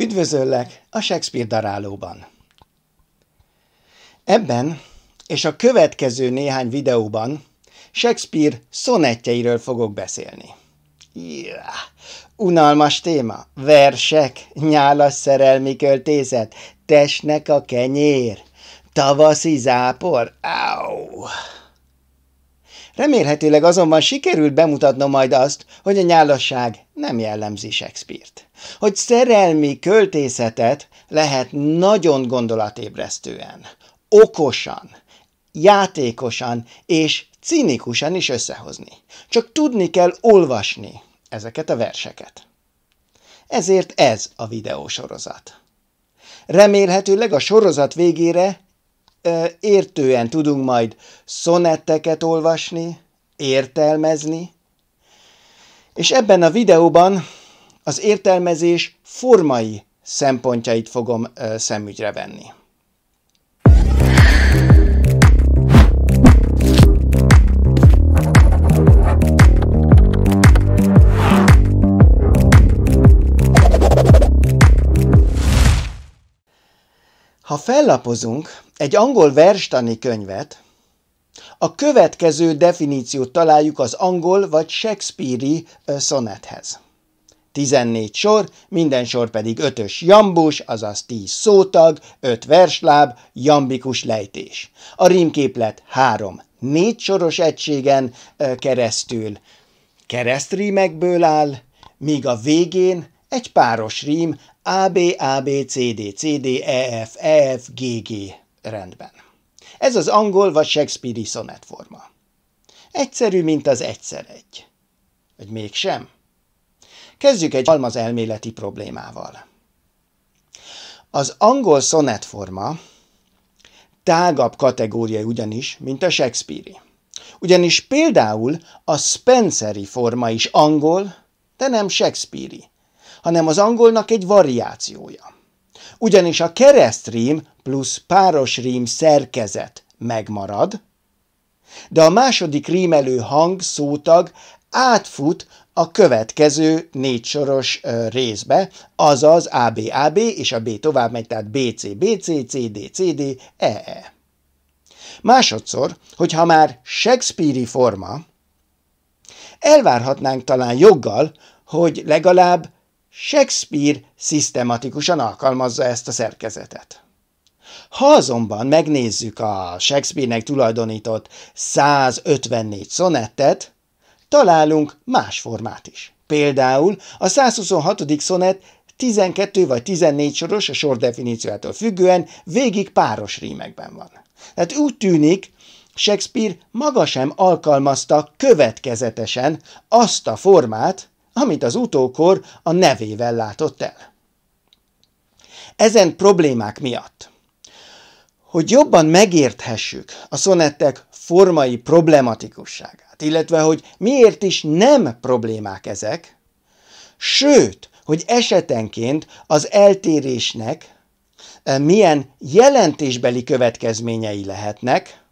Üdvözöllek a Shakespeare darálóban! Ebben és a következő néhány videóban Shakespeare szonettjeiről fogok beszélni. Yeah. Unalmas téma, versek, nyálas szerelmi költészet, testnek a kenyér, tavaszi zápor, au! Remélhetőleg azonban sikerült bemutatnom majd azt, hogy a nyálasság nem jellemzi Shakespeare-t. Hogy szerelmi költészetet lehet nagyon gondolatébresztően, okosan, játékosan és cinikusan is összehozni. Csak tudni kell olvasni ezeket a verseket. Ezért ez a videósorozat. Remélhetőleg a sorozat végére értően tudunk majd szonetteket olvasni, értelmezni, és ebben a videóban az értelmezés formai szempontjait fogom szemügyre venni. Ha fellapozunk, egy angol verstani könyvet, a következő definíciót találjuk az angol vagy shakespeare-i szonethez. 14 sor, minden sor pedig ötös jambus, azaz 10 szótag, 5 versláb, jambikus lejtés. A rímképlet 3 négy soros egységen keresztül keresztrímekből áll, míg a végén egy páros rím ABABCDCDEFEFGG Rendben. Ez az angol vagy shakespeare szonett forma. Egyszerű, mint az egyszer egy. Vagy mégsem? Kezdjük egy halmaz elméleti problémával. Az angol szonetforma tágabb kategória ugyanis, mint a shakespeare Ugyanis például a Spenceri forma is angol, de nem shakespeare hanem az angolnak egy variációja. Ugyanis a keresztrím plusz páros rím szerkezet megmarad, de a második rímelő hang szótag átfut a következő négysoros részbe, azaz ABAB, és a B tovább megy, tehát BCBC, E EE. Másodszor, hogyha már Shakespeare-i forma, elvárhatnánk talán joggal, hogy legalább Shakespeare szisztematikusan alkalmazza ezt a szerkezetet. Ha azonban megnézzük a Shakespeare-nek tulajdonított 154 szonettet, találunk más formát is. Például a 126. szonett 12 vagy 14 soros a sor definíciójától függően végig páros rímekben van. Tehát úgy tűnik, Shakespeare maga sem alkalmazta következetesen azt a formát, amit az utókor a nevével látott el. Ezen problémák miatt hogy jobban megérthessük a szonettek formai problematikusságát, illetve hogy miért is nem problémák ezek, sőt, hogy esetenként az eltérésnek e, milyen jelentésbeli következményei lehetnek,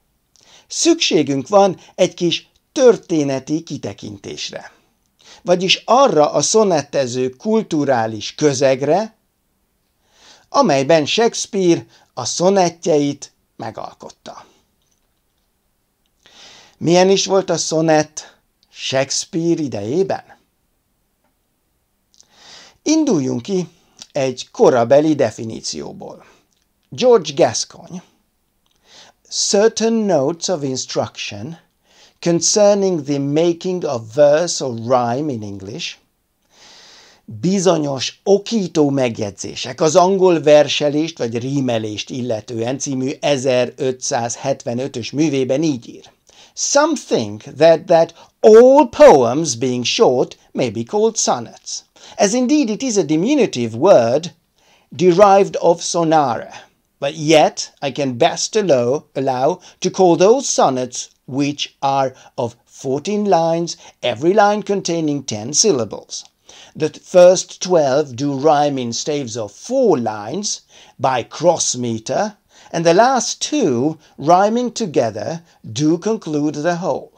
szükségünk van egy kis történeti kitekintésre, vagyis arra a szonettező kulturális közegre, amelyben Shakespeare a szonettjeit megalkotta. Milyen is volt a szonett Shakespeare idejében? Induljunk ki egy korabeli definícióból. George Gascoigne: Certain notes of instruction concerning the making of verse or rhyme in English – bizonyos okító megjegyzések az angol verselést vagy rímelést illetően című 1575-ös művében így ír. Some think that, that all poems being short may be called sonnets, as indeed it is a diminutive word derived of sonare, but yet I can best allow, allow to call those sonnets which are of 14 lines, every line containing 10 syllables. The first twelve do rhyme in staves of four lines by cross meter, and the last two, rhyming together, do conclude the whole.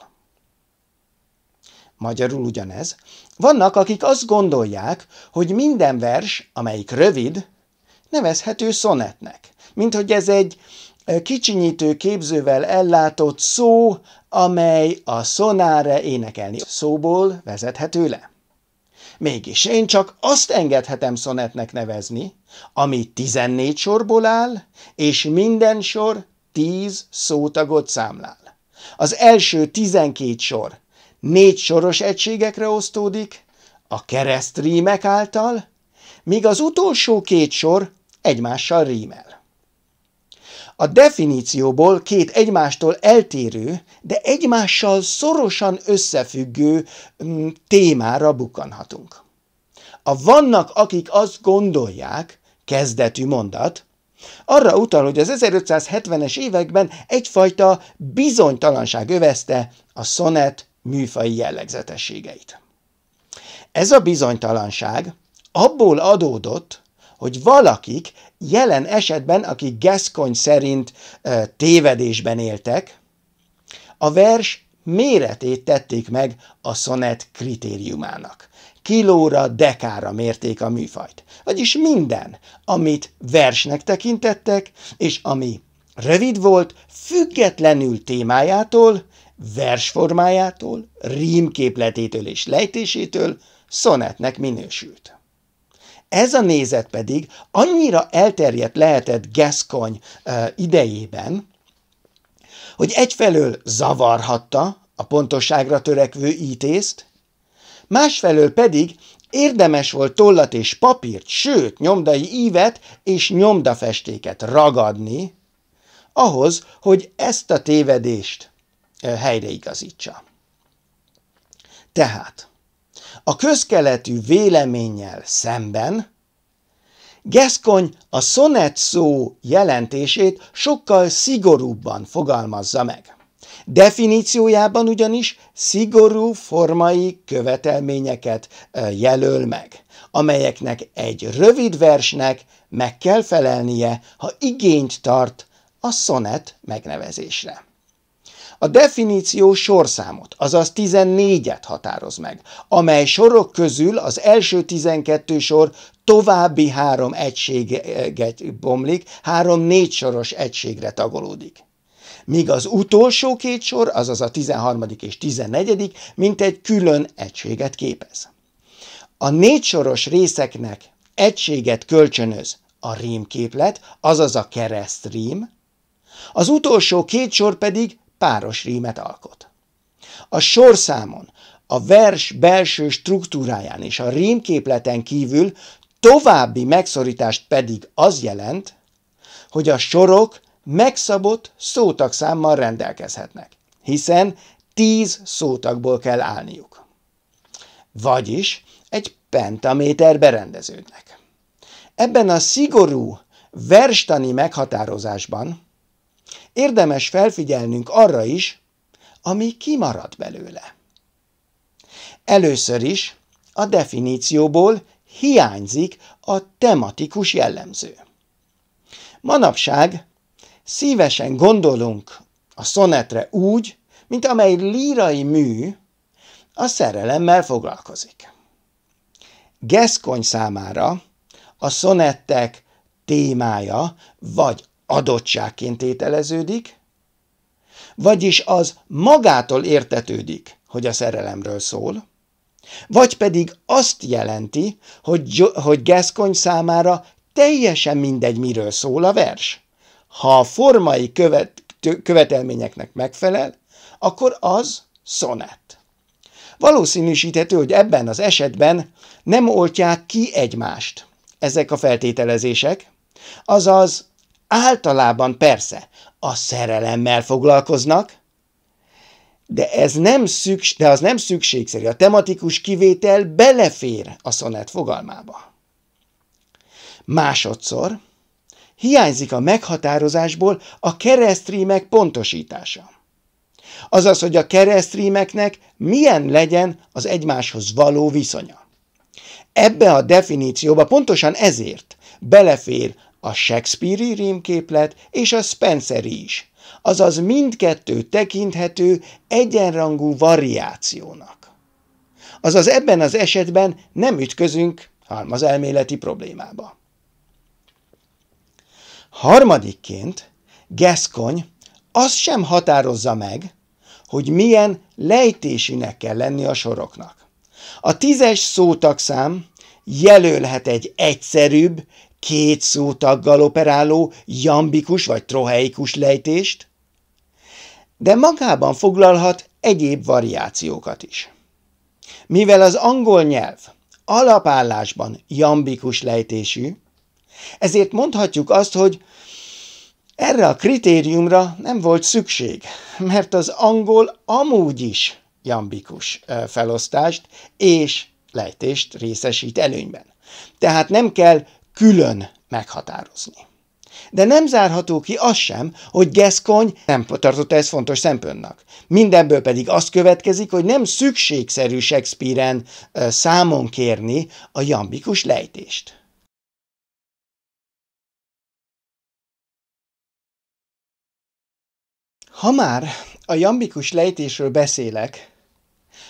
Magyarul ugyanez. Vannak, akik azt gondolják, hogy minden vers, amelyik rövid, nevezhető szonetnek, mint hogy ez egy kicsinyítő képzővel ellátott szó, amely a szonára énekelni szóból vezethető le. Mégis én csak azt engedhetem szonetnek nevezni, ami tizennégy sorból áll, és minden sor tíz szótagot számlál. Az első tizenkét sor négy soros egységekre osztódik, a keresztrímek által, míg az utolsó két sor egymással rímel. A definícióból két egymástól eltérő, de egymással szorosan összefüggő mm, témára bukanhatunk. A vannak, akik azt gondolják, kezdetű mondat, arra utal, hogy az 1570-es években egyfajta bizonytalanság övezte a szonet műfai jellegzetességeit. Ez a bizonytalanság abból adódott, hogy valakik, jelen esetben, akik Gascony szerint tévedésben éltek, a vers méretét tették meg a szonet kritériumának. Kilóra, dekára mérték a műfajt. Vagyis minden, amit versnek tekintettek, és ami rövid volt, függetlenül témájától, versformájától, rímképletétől és lejtésétől szonetnek minősült. Ez a nézet pedig annyira elterjedt lehetett Geszkony idejében, hogy egyfelől zavarhatta a pontosságra törekvő ítészt, másfelől pedig érdemes volt tollat és papírt, sőt nyomdai ívet és nyomdafestéket ragadni, ahhoz, hogy ezt a tévedést helyreigazítsa. Tehát a közkeletű véleménnyel szemben Geszkony a szonet szó jelentését sokkal szigorúbban fogalmazza meg. Definíciójában ugyanis szigorú formai követelményeket jelöl meg, amelyeknek egy rövid versnek meg kell felelnie, ha igényt tart a szonet megnevezésre. A definíció sorszámot, azaz 14-et határoz meg, amely sorok közül az első 12 sor további három egységet bomlik, három soros egységre tagolódik. Míg az utolsó két sor, azaz a 13. és 14. mint egy külön egységet képez. A soros részeknek egységet kölcsönöz a rímképlet, azaz a keresztrím, az utolsó két sor pedig páros rímet alkot. A sorszámon, a vers belső struktúráján és a rímképleten kívül további megszorítást pedig az jelent, hogy a sorok megszabott szótagszámmal rendelkezhetnek, hiszen tíz szótagból kell állniuk. Vagyis egy pentaméter berendeződnek. Ebben a szigorú verstani meghatározásban érdemes felfigyelnünk arra is, ami kimarad belőle. Először is a definícióból hiányzik a tematikus jellemző. Manapság szívesen gondolunk a szonetre úgy, mint amely lírai mű a szerelemmel foglalkozik. Geszkony számára a szonettek témája vagy adottságként ételeződik, vagyis az magától értetődik, hogy a szerelemről szól, vagy pedig azt jelenti, hogy, hogy Geszkony számára teljesen mindegy, miről szól a vers. Ha a formai követ, követelményeknek megfelel, akkor az szonett. Valószínűsíthető, hogy ebben az esetben nem oltják ki egymást ezek a feltételezések, azaz Általában persze, a szerelemmel foglalkoznak, de ez nem szüks, de az nem szükségszerű. A tematikus kivétel belefér a szonet fogalmába. Másodszor hiányzik a meghatározásból a keresztrímek pontosítása. Azaz, hogy a keresztrímeknek milyen legyen az egymáshoz való viszonya. Ebbe a definícióba pontosan ezért belefér a Shakespeare-i rímképlet és a Spenceri is, azaz mindkettő tekinthető egyenrangú variációnak. Azaz ebben az esetben nem ütközünk elméleti problémába. Harmadikként Geszkony azt sem határozza meg, hogy milyen lejtésinek kell lenni a soroknak. A tízes szótagszám jelölhet egy egyszerűbb két szótaggal operáló jambikus vagy troheikus lejtést, de magában foglalhat egyéb variációkat is. Mivel az angol nyelv alapállásban jambikus lejtésű, ezért mondhatjuk azt, hogy erre a kritériumra nem volt szükség, mert az angol amúgy is jambikus felosztást és lejtést részesít előnyben. Tehát nem kell külön meghatározni. De nem zárható ki az sem, hogy Geszkony nem tartotta ezt fontos szempontnak. Mindenből pedig azt következik, hogy nem szükségszerű Shakespeare-en számon kérni a jambikus lejtést. Ha már a jambikus lejtésről beszélek,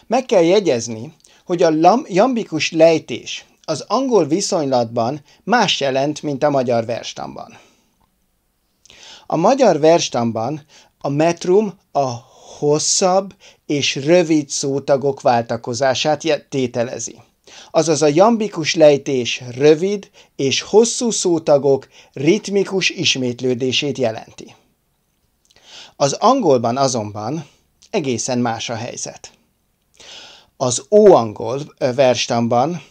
meg kell jegyezni, hogy a lam- jambikus lejtés az angol viszonylatban más jelent, mint a magyar verstamban. A magyar verstamban a metrum a hosszabb és rövid szótagok váltakozását tételezi. Azaz a jambikus lejtés rövid és hosszú szótagok ritmikus ismétlődését jelenti. Az angolban azonban egészen más a helyzet. Az óangol verstamban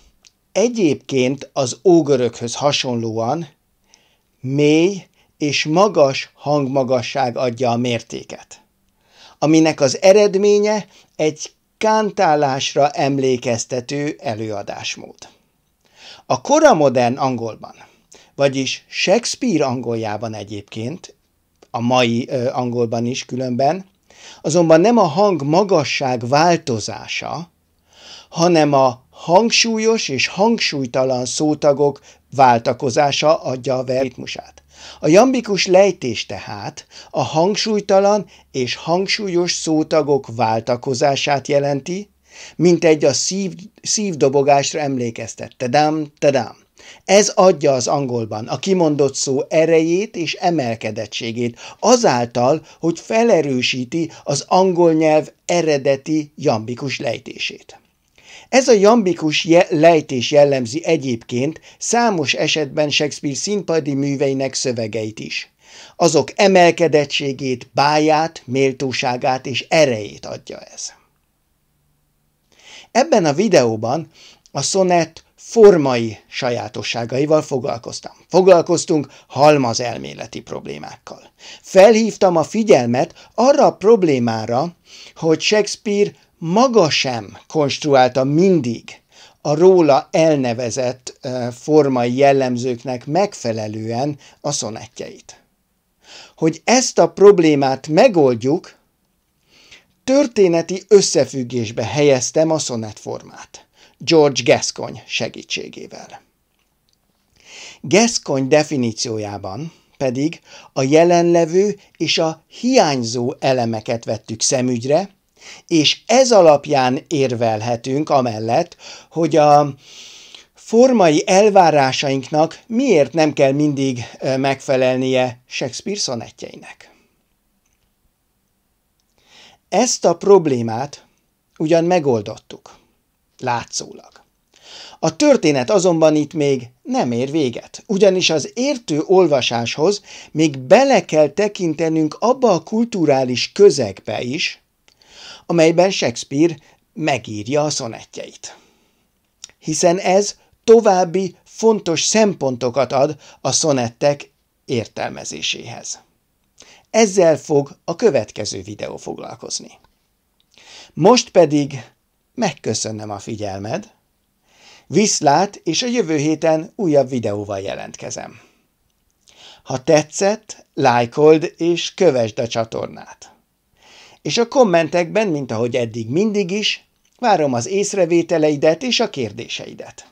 Egyébként az ógörökhöz hasonlóan mély és magas hangmagasság adja a mértéket, aminek az eredménye egy kántálásra emlékeztető előadásmód. A modern angolban, vagyis Shakespeare angoljában egyébként, a mai ö, angolban is különben, azonban nem a hang magasság változása, hanem a hangsúlyos és hangsúlytalan szótagok váltakozása adja a ver ritmusát. A jambikus lejtés tehát a hangsúlytalan és hangsúlyos szótagok váltakozását jelenti, mint egy a szív, szívdobogásra emlékeztet. Tadám, tadám. Ez adja az angolban a kimondott szó erejét és emelkedettségét, azáltal, hogy felerősíti az angol nyelv eredeti jambikus lejtését. Ez a jambikus je- lejtés jellemzi egyébként számos esetben Shakespeare színpadi műveinek szövegeit is. Azok emelkedettségét, báját, méltóságát és erejét adja ez. Ebben a videóban a szonett formai sajátosságaival foglalkoztam. Foglalkoztunk halmaz elméleti problémákkal. Felhívtam a figyelmet arra a problémára, hogy Shakespeare maga sem konstruálta mindig a róla elnevezett formai jellemzőknek megfelelően a szonettjeit. Hogy ezt a problémát megoldjuk, történeti összefüggésbe helyeztem a szonetformát, George Gascony segítségével. Gascony definíciójában pedig a jelenlevő és a hiányzó elemeket vettük szemügyre, és ez alapján érvelhetünk amellett, hogy a formai elvárásainknak miért nem kell mindig megfelelnie Shakespeare szonetjeinek. Ezt a problémát ugyan megoldottuk, látszólag. A történet azonban itt még nem ér véget, ugyanis az értő olvasáshoz még bele kell tekintenünk abba a kulturális közegbe is, amelyben Shakespeare megírja a szonetjeit. Hiszen ez további fontos szempontokat ad a szonettek értelmezéséhez. Ezzel fog a következő videó foglalkozni. Most pedig megköszönöm a figyelmed, viszlát és a jövő héten újabb videóval jelentkezem. Ha tetszett, lájkold és kövesd a csatornát és a kommentekben, mint ahogy eddig mindig is, várom az észrevételeidet és a kérdéseidet.